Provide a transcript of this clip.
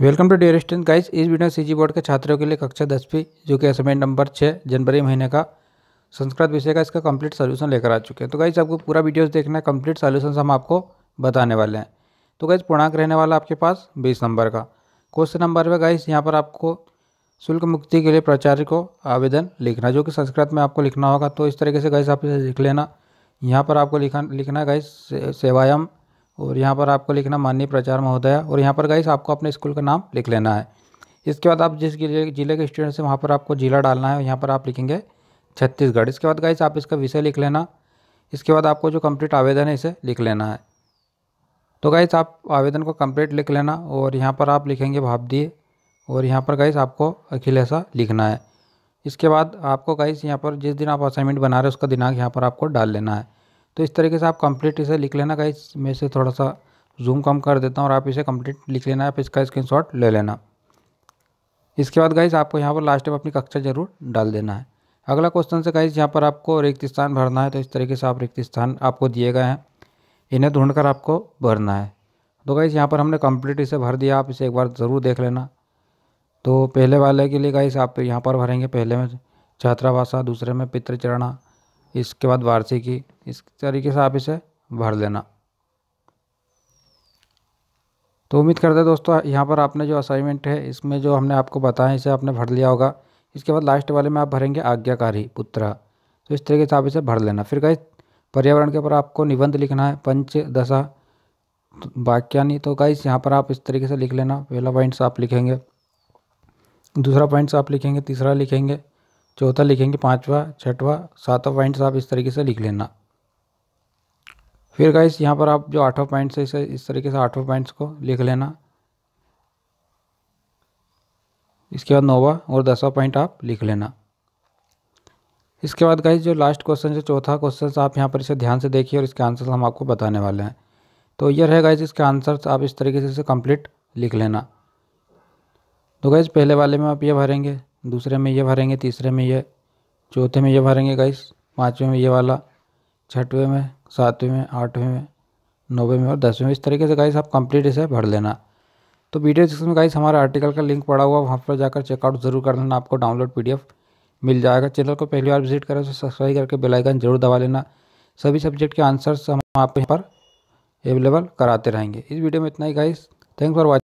welcome to dear students guys इस video C G board के छात्रों के लिए कक्षा दसवीं जो कि असाइनमेंट नंबर छः जनवरी महीने का संस्कृत विषय का इसका कंप्लीट सॉल्यूशन लेकर आ चुके हैं तो गाइस आपको पूरा वीडियोस देखना है कंप्लीट सॉल्यूशन हम आपको बताने वाले हैं तो गाइस पूर्णांक रहने वाला आपके पास बीस नंबर का क्वेश्चन नंबर में गाइस यहाँ पर आपको शुल्क मुक्ति के लिए प्राचार्य को आवेदन लिखना जो कि संस्कृत में आपको लिखना होगा तो इस तरीके से गाइस आप इसे लिख लेना यहाँ पर आपको लिखा लिखना है गाइस सेवायम और यहाँ पर आपको लिखना माननीय प्रचार महोदय और यहाँ पर गाइस आपको अपने स्कूल का नाम लिख लेना है इसके बाद आप जिस जिले के स्टूडेंट्स हैं वहाँ पर आपको ज़िला डालना है और यहाँ पर आप लिखेंगे छत्तीसगढ़ इसके बाद गाइस आप इसका विषय लिख लेना इसके बाद आपको जो कम्प्लीट आवेदन है इसे लिख लेना है तो गाइस आप आवेदन को कम्प्लीट लिख लेना और यहाँ पर आप लिखेंगे दिए और यहाँ पर गाइस आपको अखिल ऐसा लिखना है इसके बाद आपको गाइस यहाँ पर जिस दिन आप असाइनमेंट बना रहे हैं उसका दिनांक यहाँ पर आपको डाल लेना है तो इस तरीके से आप कंप्लीट इसे लिख लेना गाइस मैं इसे थोड़ा सा जूम कम कर देता हूँ और आप इसे कंप्लीट लिख लेना आप इसका स्क्रीन ले लेना इसके बाद गाइस आपको यहाँ पर लास्ट टाइम अपनी कक्षा जरूर डाल देना है अगला क्वेश्चन से गाइस यहाँ पर आपको रिक्त स्थान भरना है तो इस तरीके से आप रिक्त स्थान आपको दिए गए हैं इन्हें कर आपको भरना है तो गाइस यहाँ पर हमने कंप्लीट इसे भर दिया आप इसे एक बार ज़रूर देख लेना तो पहले वाले के लिए गाइस आप यहाँ पर भरेंगे पहले में छात्रावासा दूसरे में पितृचरणा इसके बाद वार्षिकी इस तरीके से आप इसे भर लेना तो उम्मीद करते हैं दोस्तों यहाँ पर आपने जो असाइनमेंट है इसमें जो हमने आपको बताया इसे आपने भर लिया होगा इसके बाद लास्ट वाले में आप भरेंगे आज्ञाकारी पुत्रा तो इस तरीके से आप इसे भर लेना फिर गाइस पर्यावरण के ऊपर आपको निबंध लिखना है पंच दशा वाक्यानी तो गाइस यहाँ पर आप इस तरीके से लिख लेना पहला पॉइंट्स आप लिखेंगे दूसरा पॉइंट्स आप लिखेंगे तीसरा लिखेंगे चौथा लिखेंगे पाँचवा छठवा सातवा पॉइंट्स आप इस तरीके से लिख लेना फिर गाइस यहाँ पर आप जो आठवा पॉइंट्स है इसे इस तरीके से आठवां पॉइंट्स को लिख लेना इसके बाद नौवा और दसवा पॉइंट आप लिख लेना इसके बाद गाइस जो लास्ट क्वेश्चन है चौथा क्वेश्चन आप यहाँ पर इसे ध्यान से देखिए और इसके आंसर हम आपको बताने वाले हैं तो ये रहे गाइज इसके आंसर्स आप इस तरीके से इसे कंप्लीट लिख लेना तो गाइज पहले वाले में आप ये भरेंगे दूसरे में ये भरेंगे तीसरे में ये चौथे में ये भरेंगे गाइस पाँचवें में ये वाला छठवें में सातवें में आठवें में नौवें में और दसवें में इस तरीके से गाइस आप कंप्लीट इसे भर लेना तो वीडियो डिस्क्रिप्शन में गाइस हमारे आर्टिकल का लिंक पड़ा हुआ वहाँ पर जाकर चेकआउट जरूर कर लेना आपको डाउनलोड पी मिल जाएगा चैनल को पहली बार विजिट करें तो सब्सक्राइब करके बेलाइकन जरूर दबा लेना सभी सब्जेक्ट के आंसर्स हम आपको यहाँ पर अवेलेबल कराते रहेंगे इस वीडियो में इतना ही गाइस थैंक फॉर वॉचिंग